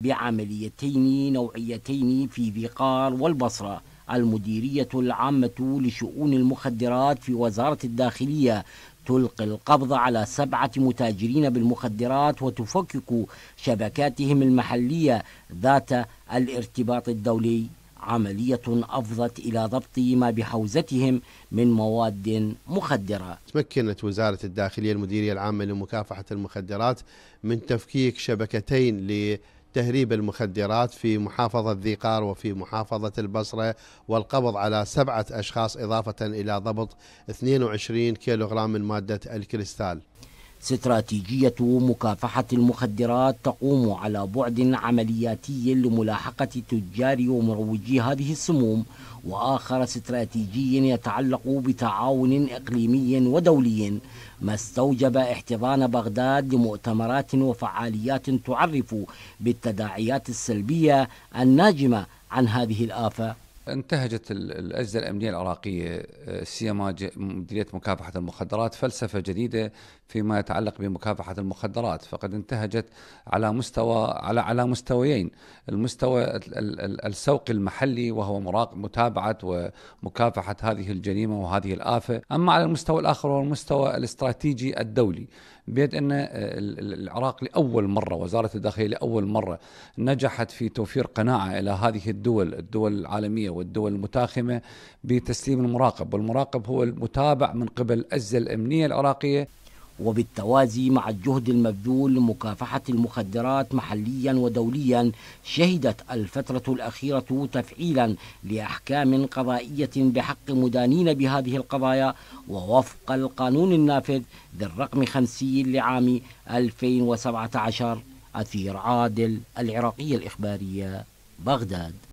بعمليتين نوعيتين في ذي قار والبصرة المديرية العامة لشؤون المخدرات في وزارة الداخلية تلقي القبض على سبعة متاجرين بالمخدرات وتفكك شبكاتهم المحلية ذات الارتباط الدولي عملية أفضت إلى ضبط ما بحوزتهم من مواد مخدرة تمكنت وزارة الداخلية المديرية العامة لمكافحة المخدرات من تفكيك شبكتين ل تهريب المخدرات في محافظة ذيقار وفي محافظة البصرة والقبض على سبعة أشخاص إضافة إلى ضبط 22 كيلوغرام من مادة الكريستال استراتيجية مكافحة المخدرات تقوم على بعد عملياتي لملاحقة تجار ومروجي هذه السموم وآخر استراتيجي يتعلق بتعاون إقليمي ودولي ما استوجب احتضان بغداد لمؤتمرات وفعاليات تعرف بالتداعيات السلبية الناجمة عن هذه الآفة انتهجت الأجهزة الأمنية العراقية آه، سيما مديرية مكافحة المخدرات فلسفة جديدة فيما يتعلق بمكافحة المخدرات فقد انتهجت على مستوى على على مستويين المستوى السوق المحلي وهو مراقب متابعة ومكافحة هذه الجريمة وهذه الآفة أما على المستوى الآخر هو المستوى الاستراتيجي الدولي بيد أن آه، العراق لأول مرة وزارة الداخلية لأول مرة نجحت في توفير قناعة إلى هذه الدول الدول العالمية والدول المتاخمة بتسليم المراقب والمراقب هو المتابع من قبل الاجهزه الأمنية العراقية وبالتوازي مع الجهد المبذول لمكافحة المخدرات محليا ودوليا شهدت الفترة الأخيرة تفعيلا لأحكام قضائية بحق مدانين بهذه القضايا ووفق القانون النافذ بالرقم 50 لعام 2017 أثير عادل العراقية الإخبارية بغداد